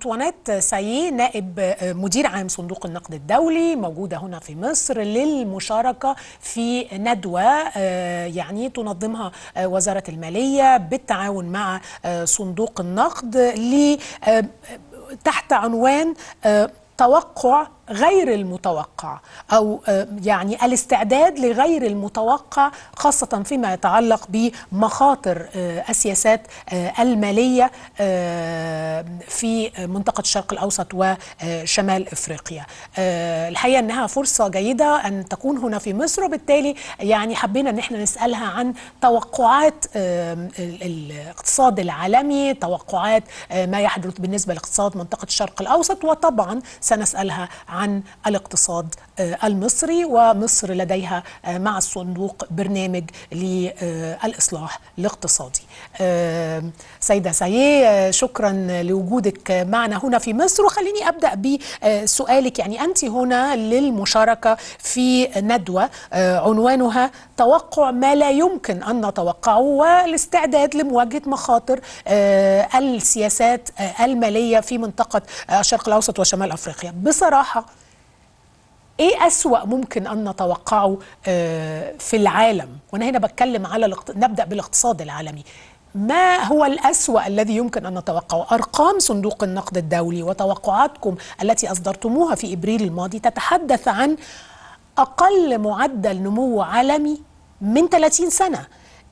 أنطوانيت سايي نائب آه، مدير عام صندوق النقد الدولي موجودة هنا في مصر للمشاركة في ندوة آه، يعني تنظمها آه، وزارة المالية بالتعاون مع صندوق النقد تحت عنوان توقع غير المتوقع أو آه، يعني الاستعداد لغير المتوقع خاصة فيما يتعلق بمخاطر آه، السياسات آه، المالية في منطقة الشرق الأوسط وشمال إفريقيا الحقيقة أنها فرصة جيدة أن تكون هنا في مصر وبالتالي يعني حبينا أن احنا نسألها عن توقعات الاقتصاد العالمي توقعات ما يحدث بالنسبة لاقتصاد منطقة الشرق الأوسط وطبعا سنسألها عن عن الاقتصاد آه، المصري ومصر لديها آه، مع الصندوق برنامج للإصلاح الاقتصادي آه، سيدة سايي شكرا لوجودك معنا هنا في مصر وخليني أبدأ بسؤالك يعني أنت هنا للمشاركة في ندوة عنوانها توقع ما لا يمكن أن نتوقعه والاستعداد لمواجهة مخاطر السياسات المالية في منطقة الشرق الأوسط وشمال أفريقيا بصراحة ايه اسوا ممكن ان نتوقعه آه، في العالم وانا هنا بتكلم على الاقت... نبدا بالاقتصاد العالمي ما هو الأسوأ الذي يمكن أن نتوقعه؟ أرقام صندوق النقد الدولي وتوقعاتكم التي أصدرتموها في إبريل الماضي تتحدث عن أقل معدل نمو عالمي من 30 سنة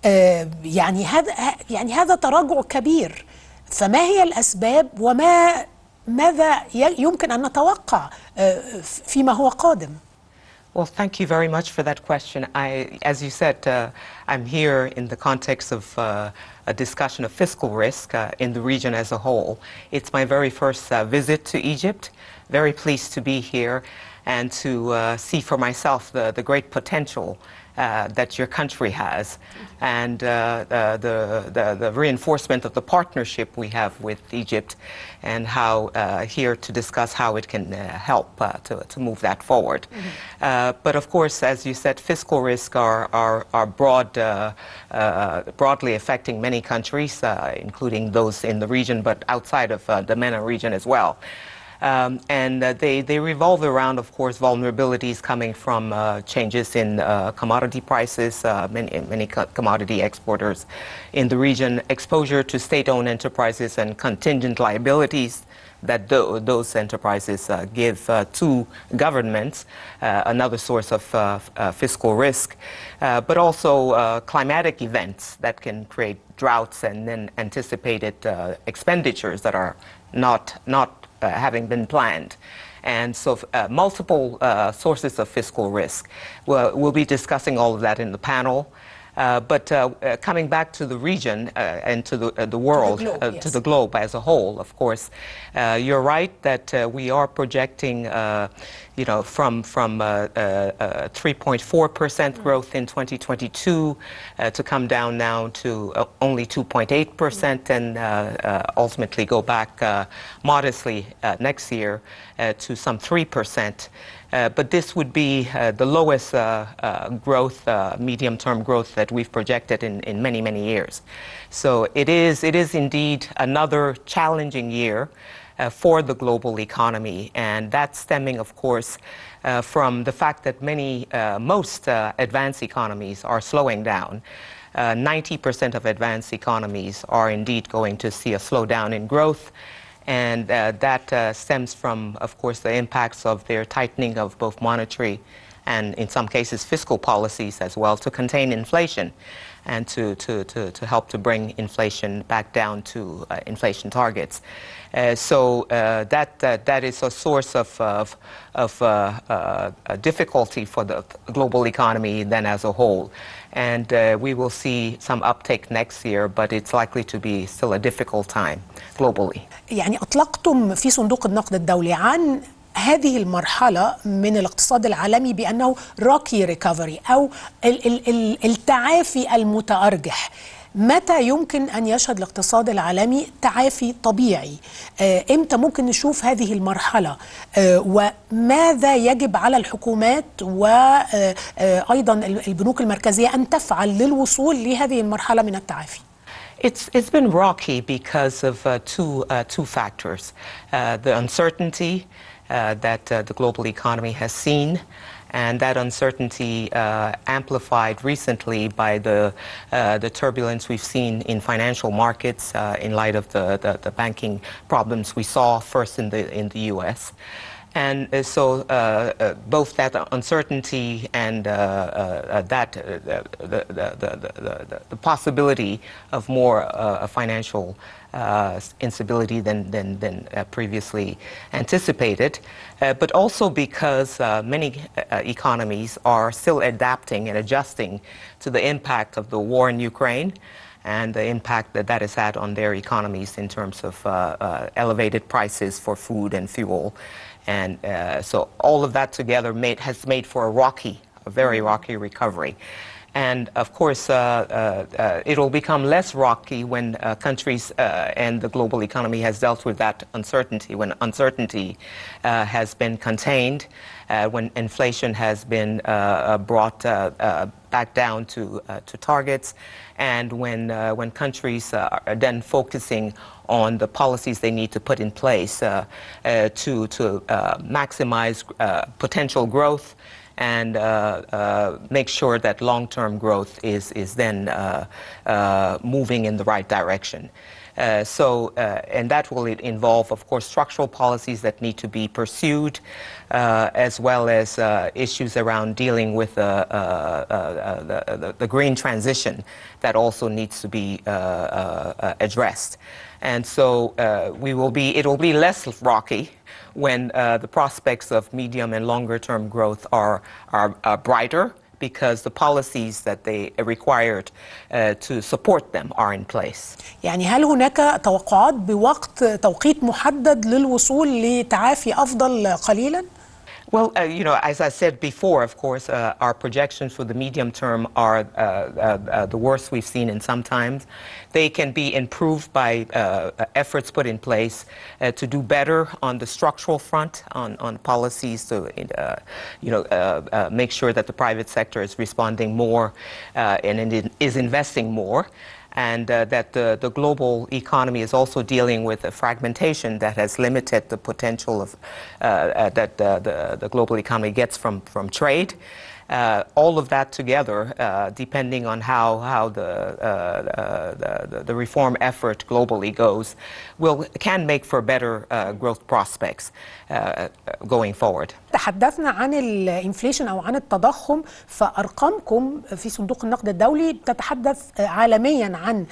آه، يعني هذا يعني هذا تراجع كبير فما هي الأسباب وما ماذا يمكن أن نتوقع فيما هو قادم؟ Well, thank you very much for that question. I, as you said, uh, I'm here in the context of uh, a discussion of fiscal risk uh, in the region as a whole. It's my very first uh, visit to Egypt. Very pleased to be here and to uh, see for myself the, the great potential uh, that your country has, and uh, uh, the, the, the, reinforcement of the partnership we have with Egypt, and how uh, here to discuss how it can uh, help uh, to, to move that forward. Mm -hmm. but of course, as you said, fiscal risks are, are, are broad, broadly affecting many countries, including those in the region, but outside of the MENA region as well. Um, and uh, they, they revolve around, of course, vulnerabilities coming from uh, changes in uh, commodity prices, uh, many, many commodity exporters in the region, exposure to state-owned enterprises and contingent liabilities that th those enterprises uh, give uh, to governments, another source of fiscal risk, but also climatic events that can create droughts and then anticipated expenditures that are not, not uh, having been planned. And so uh, multiple uh, sources of fiscal risk. We'll, we'll be discussing all of that in the panel. Uh, but uh, uh, coming back to the region uh, and to the, the world, to the, globe, yes. to the, globe, as a whole, of course, you're right that we are projecting, you know, from from 3.4 percent mm. growth in 2022 to come down now to only 2.8 percent, and ultimately go back modestly next year to some 3 percent. Uh, but this would be uh, the lowest uh, uh growth, uh, medium-term growth that we've projected in, in many, many years. So it is, it is indeed another challenging year for the global economy, and that's stemming, of course, from the fact that many, most advanced economies are slowing down. 90% of advanced economies are indeed going to see a slowdown in growth and uh, that uh, stems from, of course, the impacts of their tightening of both monetary and, in some cases, fiscal policies as well to contain inflation and to, to, to, to help to bring inflation back down to uh, inflation targets. Uh, so uh, that, that, that is a source of, of, of uh, uh, difficulty for the global economy then as a whole. And uh, we will see some uptake next year, but it's likely to be still a difficult time globally. يعني أطلقتم في صندوق النقد الدولي عن هذه المرحلة من الاقتصاد العالمي بأنه راكي ريكفري أو التعافي المتأرجح متى يمكن أن يشهد الاقتصاد العالمي تعافي طبيعي آه، إمتى ممكن نشوف هذه المرحلة آه، وماذا يجب على الحكومات وأيضا آه، البنوك المركزية أن تفعل للوصول لهذه المرحلة من التعافي It's, it's been rocky because of uh, two, uh, two factors. Uh, the uncertainty Uh, that uh, the global economy has seen and that uncertainty uh, amplified recently by the uh, the turbulence we've seen in financial markets uh, in light of the, the, the, banking problems we saw first in the in the U.S. And uh, so both that uncertainty and that the, the, the, the, possibility of more financial uh, instability than, than, than uh, previously anticipated, uh, but also because uh, many uh, economies are still adapting and adjusting to the impact of the war in Ukraine and the impact that that has had on their economies in terms of uh, elevated prices for food and fuel. And so all of that together made, has made for a rocky, a very mm-hmm. rocky recovery. And of course, uh, uh, uh, it'll become less rocky when countries and the global economy has dealt with that uncertainty, when uncertainty has been contained, when inflation has been brought back down to, to targets, and when, when countries are then focusing on the policies they need to put in place uh, uh, to, to uh, maximize potential growth and uh, uh, make sure that long-term growth is, is then uh, moving in the right direction. Uh, so, uh, and that will involve, of course, structural policies that need to be pursued, uh, as well as issues around dealing with the, the, the, green transition that also needs to be addressed. And so we will be, it will be less rocky when uh, the prospects of medium and longer term growth are, are, uh, brighter because the policies that they required uh, to support them are in place. يعني هل هناك توقعات بوقت توقيت محدد للوصول لتعافي أفضل قليلاً؟ well, uh, you know, as I said before, of course, uh, our projections for the medium term are uh, uh, uh the worst we've seen in some times. They can be improved by uh, efforts put in place to do better on the structural front, on, on policies to, you know, make sure that the private sector is responding more and is investing more and uh, that the, the global economy is also dealing with a fragmentation that has limited the potential of, uh, uh that uh, the, the global economy gets from, from trade. uh, all of that together, uh, depending on how, how the, uh, uh, the, the, reform effort globally goes, will, can make for better uh, growth prospects uh, going forward. تحدثنا عن الانفليشن او عن التضخم فارقامكم في صندوق النقد الدولي تتحدث عالميا عن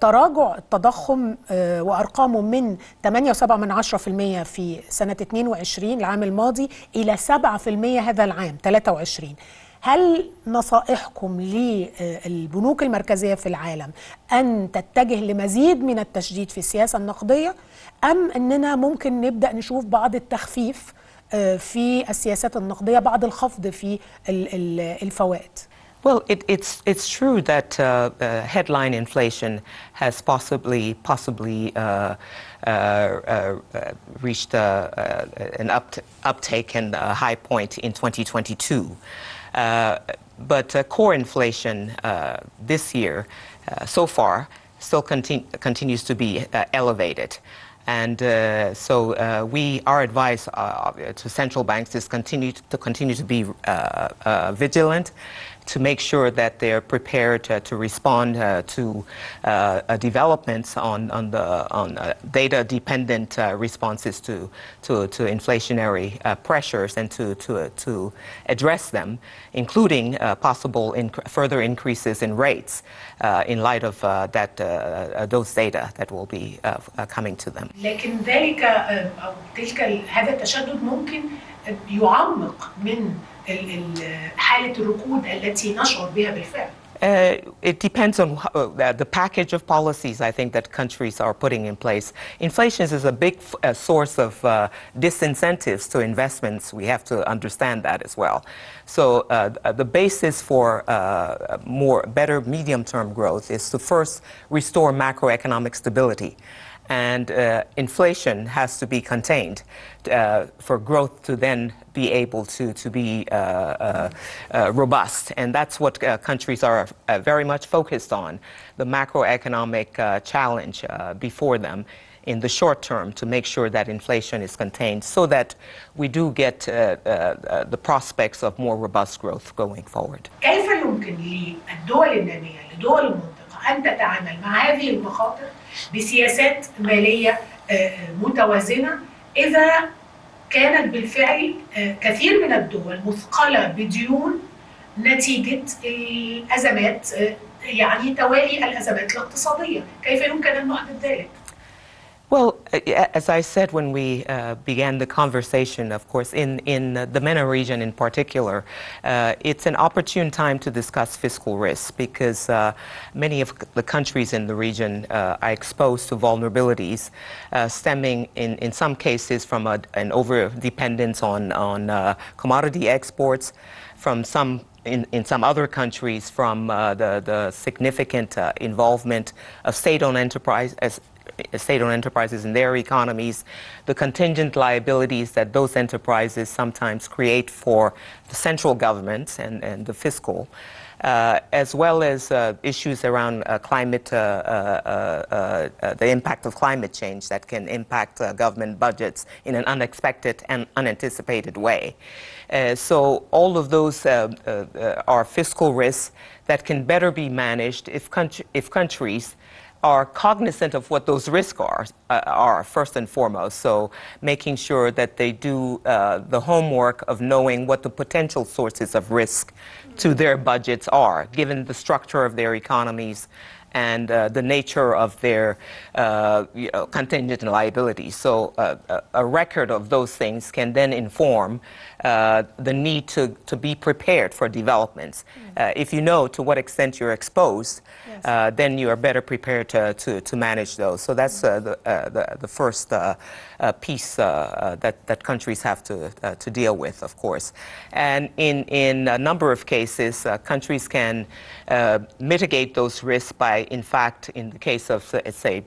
تراجع التضخم وارقامه من 8.7% في, في سنه 22 العام الماضي الى 7% هذا العام 23 هل نصائحكم للبنوك المركزية في العالم أن تتجه لمزيد من التشديد في السياسة النقدية أم أننا ممكن نبدأ نشوف بعض التخفيف آه، في السياسات النقدية بعض الخفض في الفوائد؟ Well, it, it's, it's true that uh, uh, headline inflation has possibly, possibly uh, uh, uh reached uh, an up uptake and a high point in 2022. Uh, but uh, core inflation uh, this year, so far, still continu continues to be elevated. And uh, so uh, we, our advice uh, to central banks is continue to, to continue to be vigilant to make sure that they're prepared to, to respond uh, to uh, uh, developments on, on, the, on data-dependent responses to, to, to inflationary pressures and to, to, to address them, including possible inc further increases in rates in light of that, those data that will be coming to them. لكن ذلك أو تلك هذا ممكن يعمق من uh, it depends on uh, the package of policies I think that countries are putting in place. Inflation is a big uh, source of uh, disincentives to investments. We have to understand that as well. So uh, the basis for more better medium-term growth is to first restore macroeconomic stability and uh, inflation has to be contained uh, for growth to then be able to, to be uh, uh, uh robust. And that's what uh, countries are very much focused on the macroeconomic challenge before them in the short term to make sure that inflation is contained so that we do get the prospects of more robust growth going forward. أن تتعامل مع هذه المخاطر بسياسات مالية آه، متوازنة إذا كانت بالفعل آه، كثير من الدول مثقلة بديون نتيجة الأزمات آه، يعني توالي الأزمات الاقتصادية كيف يمكن أن نحدد ذلك؟ Well, uh, as I said when we uh, began the conversation, of course, in, in the MENA region in particular, uh, it's an opportune time to discuss fiscal risks because uh, many of the countries in the region uh, are exposed to vulnerabilities uh, stemming, in, in some cases, from a, an over dependence on, on commodity exports, from some in, in, some other countries from uh, the, the significant uh, involvement of state-owned enterprise, state-owned enterprises and their economies, the contingent liabilities that those enterprises sometimes create for the central government and, and the fiscal, uh, as well as uh, issues around uh, climate, uh, uh, uh, the impact of climate change that can impact government budgets in an unexpected and unanticipated way. so all of those are fiscal risks that can better be managed if, country, if countries are cognizant of what those risks are, uh, are first and foremost. So making sure that they do uh, the homework of knowing what the potential sources of risk to their budgets are, given the structure of their economies and uh, the nature of their uh, you know, contingent liabilities. So uh, a record of those things can then inform uh, the need to, to be prepared for developments. Mm. Uh, if you know to what extent you're exposed, yes. Uh, then you are better prepared to, to, to manage those. So that's mm. Uh, the, the, the, first piece that, that countries have to, to deal with, of course. And in, in a number of cases, countries can mitigate those risks by, in fact, in the case of, say,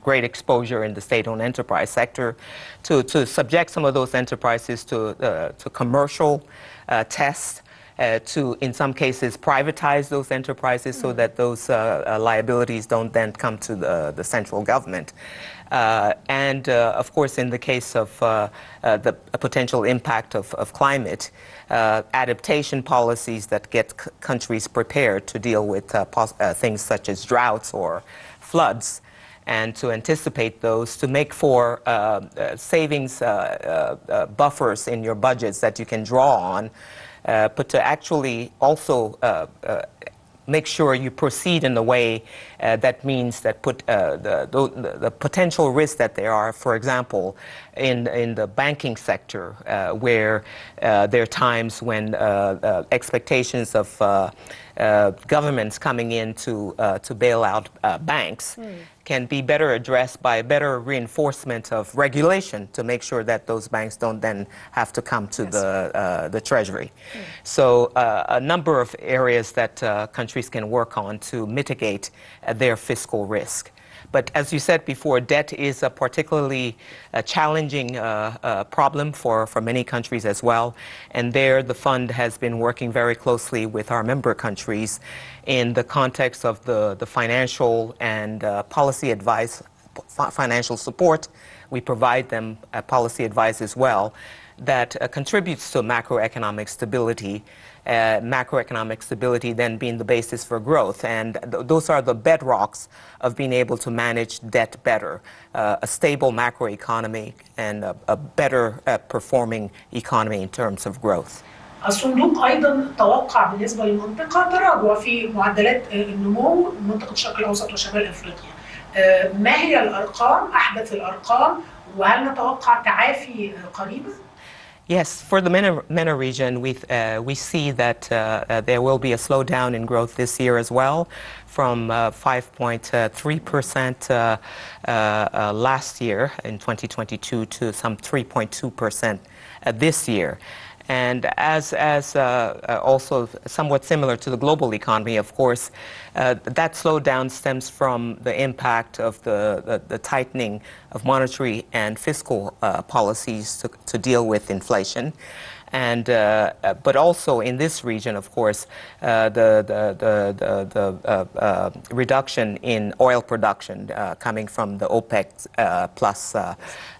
great exposure in the state-owned enterprise sector, to, to subject some of those enterprises to uh, to commercial uh, tests. Uh, to, in some cases, privatize those enterprises so that those uh, uh liabilities don't then come to the, the central government. Uh, and of course, in the case of the potential impact of, of climate, adaptation policies that get countries prepared to deal with things such as droughts or floods and to anticipate those to make for uh, uh, savings uh, uh, uh buffers in your budgets that you can draw on, uh, but to actually also make sure you proceed in a way that means that put the, the, the, potential risks that there are, for example, in, in the banking sector, where there are times when expectations of governments coming in to, to bail out banks. Mm can be better addressed by better reinforcement of regulation to make sure that those banks don't then have to come to yes. the, uh, the Treasury. Mm. So uh, a number of areas that uh, countries can work on to mitigate uh, their fiscal risk. But as you said before, debt is a particularly uh, challenging uh, uh, problem for, for many countries as well. And there, the fund has been working very closely with our member countries in the context of the, the financial and uh, policy advice, financial support. We provide them policy advice as well that uh, contributes to macroeconomic stability uh, macroeconomic stability then being the basis for growth. And th those are the bedrocks of being able to manage debt better. Uh, a stable macroeconomy and a, a better uh, performing economy in terms of growth. الصندوق ايضا توقع بالنسبه للمنطقه تراجع في معدلات النمو منطقه الشرق الاوسط وشمال افريقيا. ما هي الارقام؟ احدث الارقام وهل نتوقع تعافي قريبا؟ Yes, for the MENA, MENA region, we, uh, we see that uh, uh, there will be a slowdown in growth this year as well from 5.3% uh, uh, last year in 2022 to some 3.2% this year. And as, as uh, uh, also somewhat similar to the global economy, of course, uh, that slowdown stems from the impact of the, the, the tightening of monetary and fiscal uh, policies to, to deal with inflation and uh, uh, but also in this region, of course, uh, the the the, the reduction in oil production coming from the OPEC plus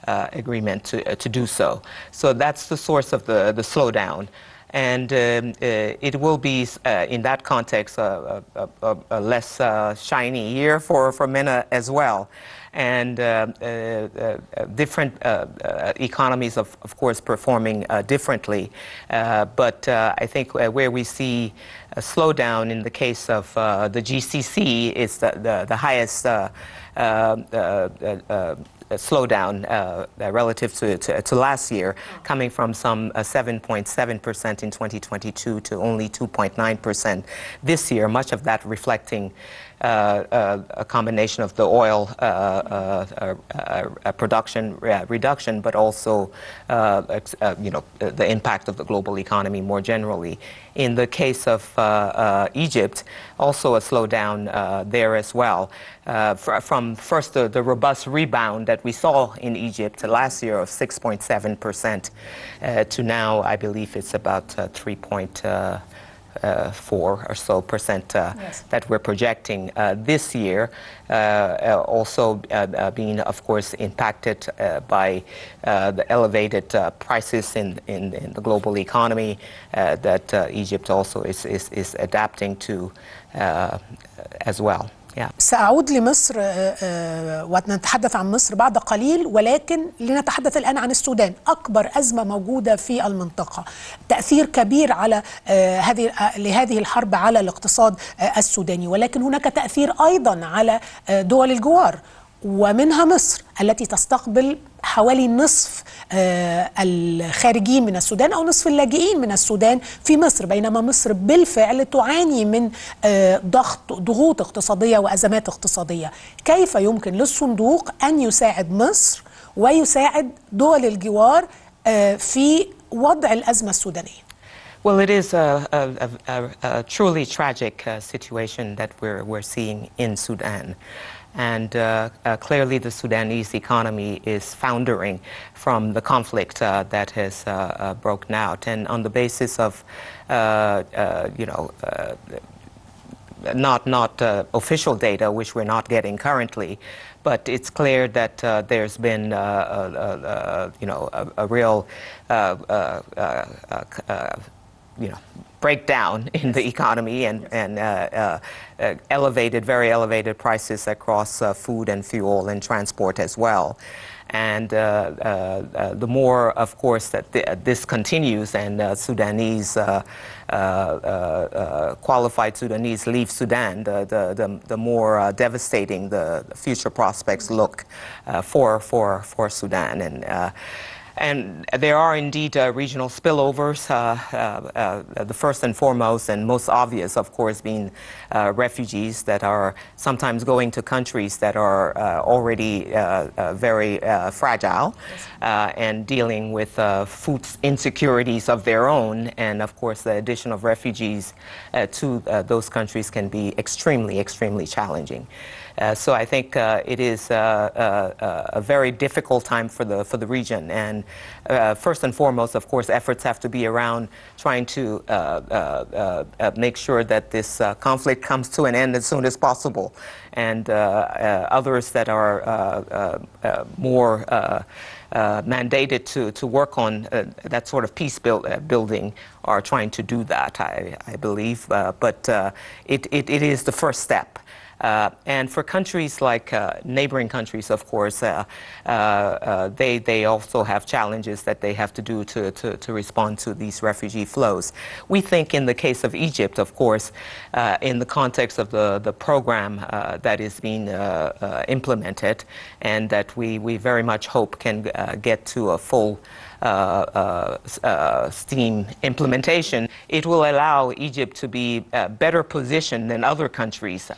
agreement to to do so. So that's the source of the the slowdown and um, uh, it will be, uh, in that context, a, a, a, a less uh, shiny year for, for MENA as well and uh, uh, uh, different economies, of, of course, performing differently. but I think where we see a slowdown in the case of the GCC is the, the, the highest slowdown uh, relative to, to, to, last year, coming from some 7.7% uh, in 2022 to only 2.9% this year, much of that reflecting uh, uh, a combination of the oil uh, production reduction, but also you know, the impact of the global economy more generally. In the case of Egypt, also a slowdown there as well. from first the, the robust rebound that we saw in Egypt last year of 6.7 percent to now, I believe it's about 3. Uh, four or so percent uh, yes. that we're projecting uh, this year. also being, of course, impacted by the elevated prices in, in, in, the global economy that Egypt also is, is, is adapting to as well. يعني. سأعود لمصر آه، آه، ونتحدث عن مصر بعد قليل ولكن لنتحدث الآن عن السودان أكبر أزمة موجودة في المنطقة تأثير كبير على آه، هذه لهذه الحرب على الاقتصاد السوداني ولكن هناك تأثير أيضا على دول الجوار ومنها مصر التي تستقبل حوالي نصف آه، الخارجين من السودان أو نصف اللاجئين من السودان في مصر بينما مصر بالفعل تعاني من آه، ضغط ضغوط اقتصادية وأزمات اقتصادية كيف يمكن للصندوق أن يساعد مصر ويساعد دول الجوار آه، في وضع الأزمة السودانية Well, it is a, a, a, a truly tragic uh, situation that we're, we're seeing in Sudan. And uh, uh, clearly, the Sudanese economy is foundering from the conflict uh, that has broken out. And on the basis of, you know, not, not official data, which we're not getting currently, but it's clear that uh, there's been, uh, uh, you know, a, a real, you know, breakdown in the economy and, yes. and uh, uh, uh, elevated, very elevated prices across uh, food and fuel and transport as well. And uh, uh, the more, of course, that th this continues and Sudanese, qualified Sudanese leave Sudan, the, the, the, the more devastating the future prospects look for, for, for Sudan. And, and there are indeed uh, regional spillovers, uh, uh, uh, the first and foremost and most obvious, of course, being uh, refugees that are sometimes going to countries that are uh, already very fragile and dealing with food insecurities of their own. And of course, the addition of refugees to those countries can be extremely, extremely challenging. Uh, so I think uh, it is uh, a very difficult time for the for the region. And first and foremost, of course, efforts have to be around trying to make sure that this conflict comes to an end as soon as possible. And others that are more uh, mandated to, to work on uh, that sort of peace build, uh, building are trying to do that, I, I believe. but it, it, it is the first step. Uh, and for countries like uh, neighboring countries, of course, uh, uh, uh, they, they also have challenges that they have to do to, to, to, respond to these refugee flows. We think in the case of Egypt, of course, in the context of the, the program that is being implemented and that we, we very much hope can get to a full uh, uh, uh, STEAM implementation, it will allow Egypt to be better positioned than other countries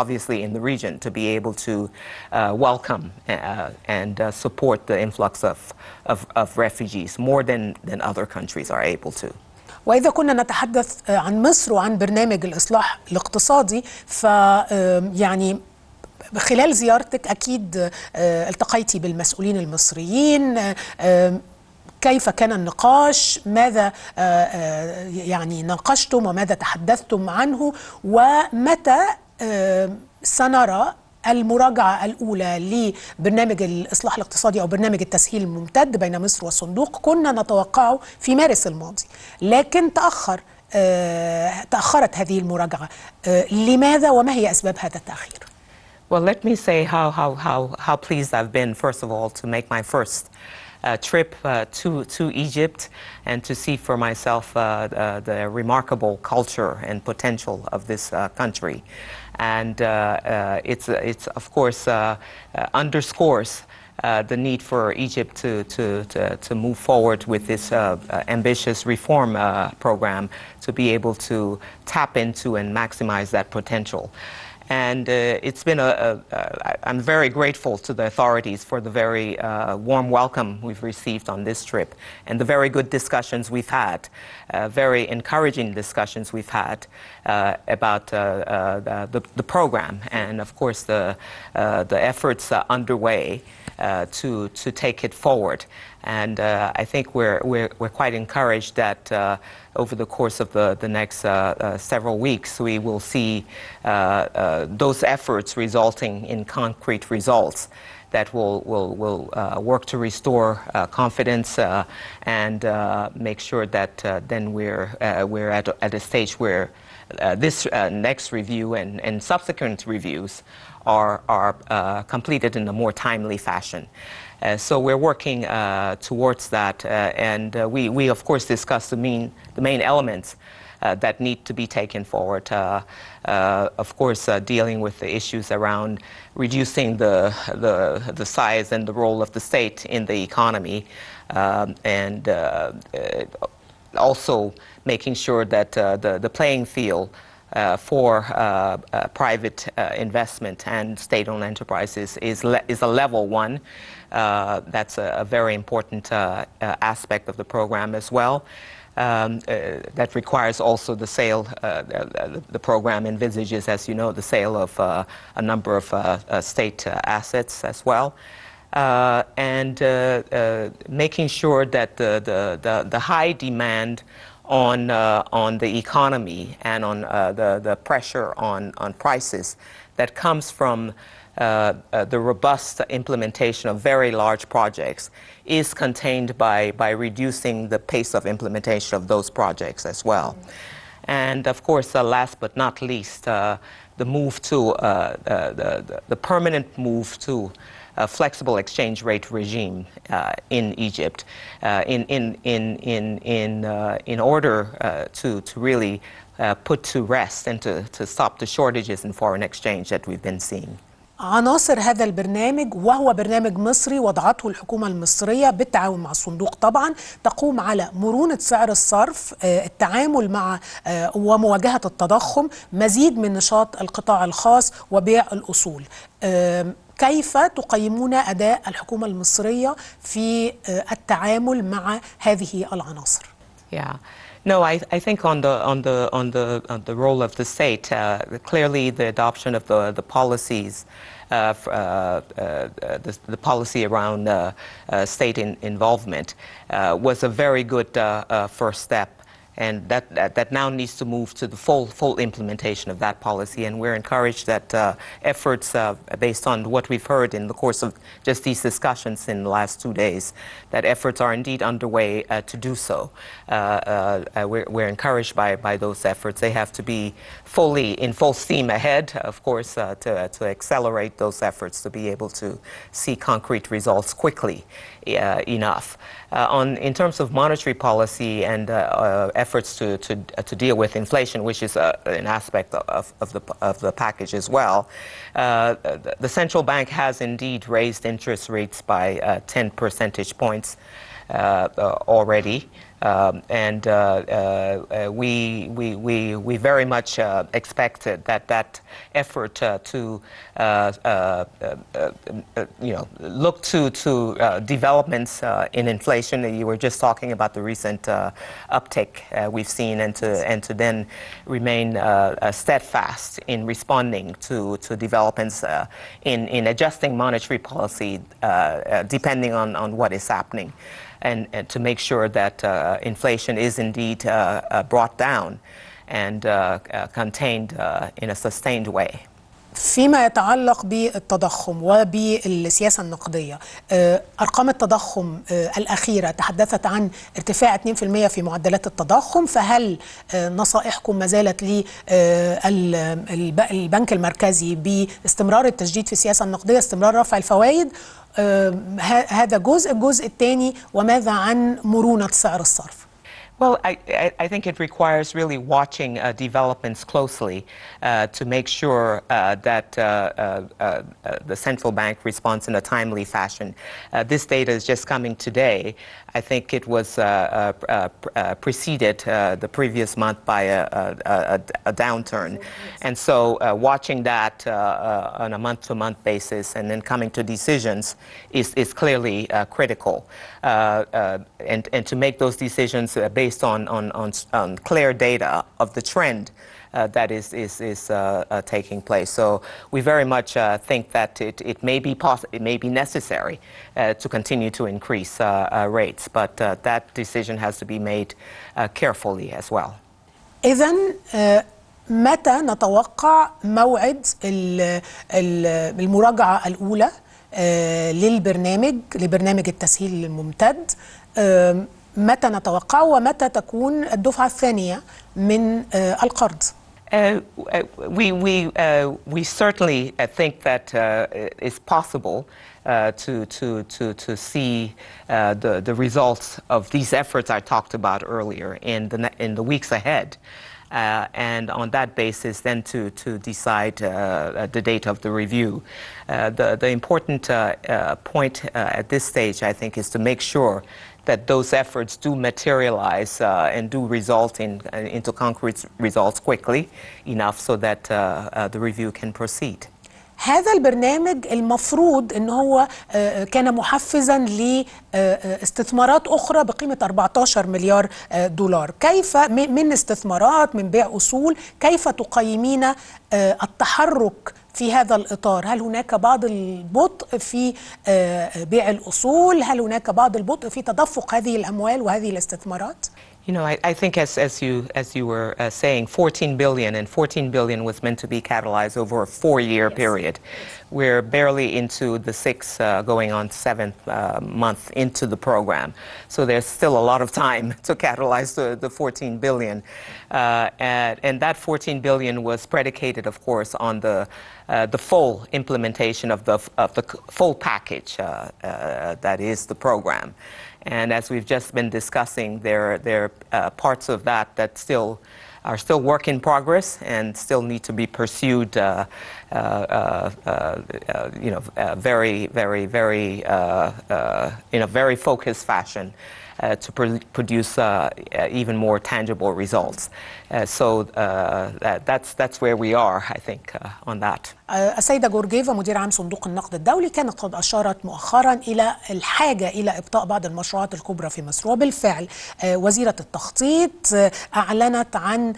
obviously in the region to be able to uh, welcome uh, and uh, support the influx of, of, of refugees more than, than other countries are able to. وإذا كنا نتحدث آه، عن مصر وعن برنامج الإصلاح الاقتصادي ف يعني خلال زيارتك أكيد آه، التقيتي بالمسؤولين المصريين آه، كيف كان النقاش ماذا يعني ناقشتم وماذا تحدثتم عنه ومتى سنرى المراجعة الأولى لبرنامج الإصلاح الاقتصادي أو برنامج التسهيل الممتد بين مصر والصندوق كنا نتوقعه في مارس الماضي لكن تأخر آه، تأخرت هذه المراجعة آه، لماذا وما هي أسباب هذا التأخير؟ Well, let me say how, how, how, how pleased I've been, first of all, to make my first uh, trip uh, to, to Egypt and to see for myself uh, the remarkable culture and potential of this uh, country. and uh, uh, it's, uh, it's of course underscores uh, the need for Egypt to, to, to, to move forward with this uh, uh, ambitious reform program to be able to tap into and maximize that potential. And uh, it's been a, a, a, I'm very grateful to the authorities for the very uh, warm welcome we've received on this trip and the very good discussions we've had, uh, very encouraging discussions we've had uh, about uh, uh, the, the, program and, of course, the, the efforts underway. Uh, to, to take it forward. And uh, I think we're, we're, we're quite encouraged that uh, over the course of the, the next several weeks, we will see those efforts resulting in concrete results that will, will, will uh, work to restore uh, confidence uh, and make sure that then we're, we're at, at a stage where this next review and, and subsequent reviews are, are uh, completed in a more timely fashion. Uh, so we're working uh, towards that, uh, and uh, we, we of course discuss the main, the main elements uh, that need to be taken forward. of course, dealing with the issues around reducing the, the, the size and the role of the state in the economy, um, and also making sure that the, the playing field uh, for uh, uh, private investment and state-owned enterprises is, is a level one. that's a, a, very important aspect of the program as well. Um, uh, that requires also the sale. Uh, the, the, program envisages, as you know, the sale of uh, a number of state assets as well. and making sure that the, the, the, the high demand on, uh, on the economy and on uh, the, the pressure on, on prices that comes from uh, uh, the robust implementation of very large projects is contained by, by reducing the pace of implementation of those projects as well. Mm -hmm. And of course, uh, last but not least, uh, the move to the, the, the, permanent move to a flexible exchange rate regime uh, in Egypt uh, in, in, in, in, in, uh, in order to, to really put to rest and to, to stop the shortages in foreign exchange that we've been seeing. عناصر هذا البرنامج وهو برنامج مصري وضعته الحكومة المصرية بالتعاون مع الصندوق طبعا تقوم على مرونة سعر الصرف آه، التعامل مع آه، ومواجهة التضخم مزيد من نشاط القطاع الخاص وبيع الأصول كيف تقيمون أداء الحكومة المصرية في التعامل مع هذه العناصر؟ Yeah. No, I, I, think on the on the on the on the role of the state, uh, clearly the adoption of the the policies. Uh, uh, the, the, policy around state in involvement was a very good first step and that, that, that, now needs to move to the full, full implementation of that policy. And we're encouraged that uh, efforts, uh, based on what we've heard in the course of just these discussions in the last two days, that efforts are indeed underway uh, to do so. Uh, uh, uh, we're, we're, encouraged by, by those efforts. They have to be fully in full steam ahead, of course, to, to accelerate those efforts to be able to see concrete results quickly enough. on, in terms of monetary policy and efforts to, to, uh, to deal with inflation, which is uh, an aspect of, of, the, of the package as well. Uh, the central bank has indeed raised interest rates by 10 percentage points already. Um, and uh, uh, uh, we, we, we, we very much expected that that effort to you know, look to, to developments in inflation that you were just talking about the recent uptick we've seen and to, and to then remain steadfast in responding to, to developments in, in adjusting monetary policy depending on, on what is happening. and, and to make sure that uh, inflation is indeed uh, uh, brought down and contained in a sustained way. فيما يتعلق بالتضخم وبالسياسة النقدية آه، أرقام التضخم آه، الأخيرة تحدثت عن ارتفاع 2% في معدلات التضخم فهل آه، نصائحكم ما زالت للبنك المركزي باستمرار التجديد في السياسة النقدية استمرار رفع الفوائد هذا جزء الجزء الثاني وماذا عن مرونة سعر الصرف؟ Well, I, I, think it requires really watching uh, developments closely uh, to make sure uh, that uh, uh, uh, the central bank responds in a timely fashion. Uh, this data is just coming today, uh, I think it was uh, uh, uh, preceded the previous month by a, a, a downturn. And so watching that on a month-to-month -month basis and then coming to decisions is, is clearly critical. and, and to make those decisions based on, on, on, on clear data of the trend. Uh, that is, is, is uh, uh, taking place. So we very much think that it, it, may be poss- it may be necessary to continue to increase rates, but that decision has to be made carefully as well. إذا متى نتوقع موعد المراجعة الأولى للبرنامج لبرنامج التسهيل الممتد متى نتوقع ومتى تكون الدفعة الثانية من القرض؟ we, we, uh, we certainly uh, think that uh, it's possible uh, to, to, to, to see uh, the, the results of these efforts I talked about earlier in the, in the weeks ahead. and on that basis, then to, to decide the date of the review. the, the important point at this stage, I think, is to make sure that those efforts do materialize uh, and do result in, uh, into concrete results quickly enough so that uh, the review can proceed. هذا البرنامج المفروض ان هو كان محفزا لاستثمارات اخرى بقيمه 14 مليار دولار، كيف من استثمارات من بيع اصول، كيف تقيمين التحرك في هذا الإطار هل هناك بعض البطء في بيع الأصول هل هناك بعض البطء في تدفق هذه الأموال وهذه الاستثمارات You know, I, I think as, as, you, as you were uh, saying, 14 billion and 14 billion was meant to be catalyzed over a four-year yes. period. We're barely into the sixth, uh, going on seventh uh, month into the program. So there's still a lot of time to catalyze the, the 14 billion. and, and that 14 billion was predicated, of course, on the Uh, the full implementation of the, of the full package uh, uh, that is the program. And as we've just been discussing, there, there are uh, parts of that that still are still work in progress and still need to be pursued, uh, uh, uh, uh you know, very, very, very, in a very focused fashion uh, to pr produce uh, uh, even more tangible results. Uh, so uh, that, that's, that's where we are, I think, on that. آه، السيدة جورجيفا مدير عام صندوق النقد الدولي كانت قد أشارت مؤخرا إلى الحاجة إلى إبطاء بعض المشروعات الكبرى في مصر وبالفعل آه، وزيرة التخطيط آه، أعلنت عن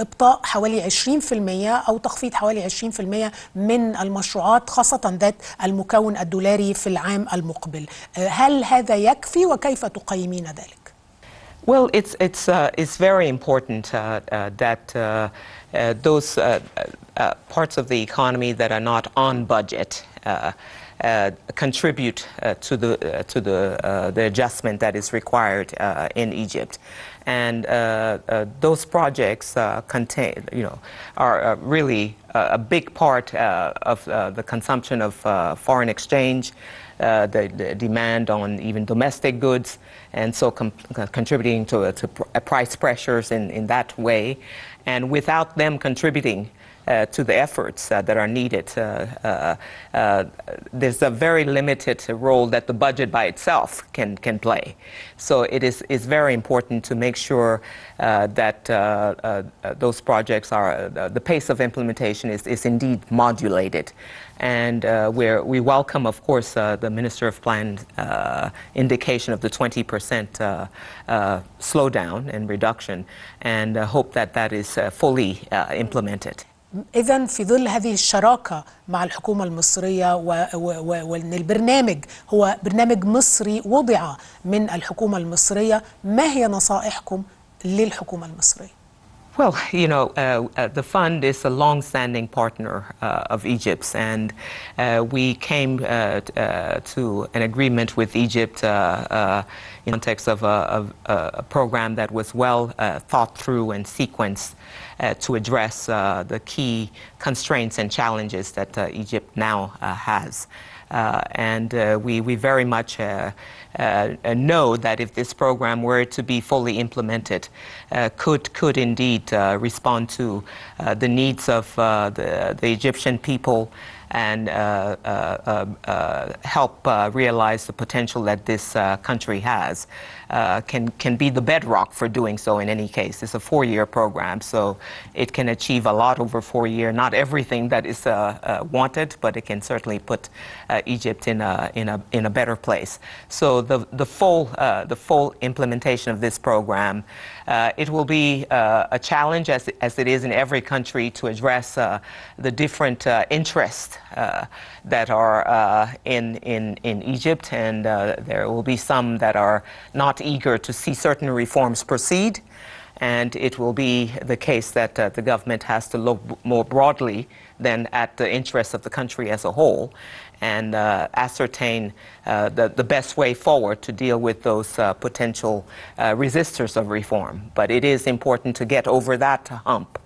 إبطاء حوالي 20% أو تخفيض حوالي 20% من المشروعات خاصة ذات المكون الدولاري في العام المقبل هل هذا يكفي وكيف تقيمين ذلك؟ Well, it's, it's, uh, it's very important uh, uh, that uh, Uh, those uh, uh, parts of the economy that are not on budget. Uh, contribute uh, to the uh, to the the adjustment that is required in Egypt and uh, uh, those projects uh, contain, you know, are really a big part of the consumption of foreign exchange, the, the, demand on even domestic goods, and so contributing to, to pr price pressures in, in that way. And without them contributing, uh, to the efforts uh, that are needed. Uh, there's a very limited role that the budget by itself can, can play. So it is it's very important to make sure that those projects are, the pace of implementation is, is indeed modulated and uh, we welcome, of course, uh, the Minister of Plan uh, indication of the 20% slowdown and reduction, and hope that that is fully implemented. إذا في ظل هذه الشراكة مع الحكومة المصرية وأن البرنامج هو برنامج مصري وضع من الحكومة المصرية ما هي نصائحكم للحكومة المصرية؟ Well, you know, uh, the fund is a long-standing partner uh, of Egypt's, and we came to an agreement with Egypt in context of a, of a, program that was well thought through and sequenced. Uh, to address uh, the key constraints and challenges that uh, Egypt now has. and we, we very much know that if this program were to be fully implemented, could, could indeed respond to the needs of the, the Egyptian people and uh, uh, uh, help realize the potential that this country has. Uh, can, can be the bedrock for doing so in any case. It's a four-year program, so it can achieve a lot over four years. Not everything that is uh, uh, wanted, but it can certainly put Egypt in a, in, a, in a better place. So the, the, full, the full implementation of this program, it will be a challenge, as, as it is in every country, to address the different interests that are in, in, in Egypt, and there will be some that are not not eager to see certain reforms proceed, and it will be the case that uh, the government has to look more broadly than at the interests of the country as a whole and uh, ascertain uh, the, the, best way forward to deal with those uh, potential uh, resistors of reform. But it is important to get over that hump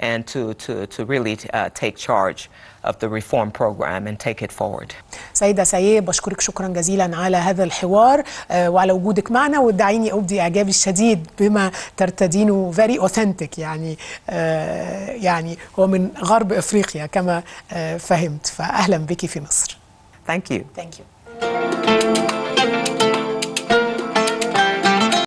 and to, to, to really uh, take charge of the reform program and take it forward. سيدة سيي بشكرك شكرا جزيلا على هذا الحوار آه، وعلى وجودك معنا ودعيني أبدي إعجابي الشديد بما ترتدينه very authentic يعني آه، يعني هو من غرب إفريقيا كما آه، فهمت فأهلا بك في مصر. Thank you. Thank you.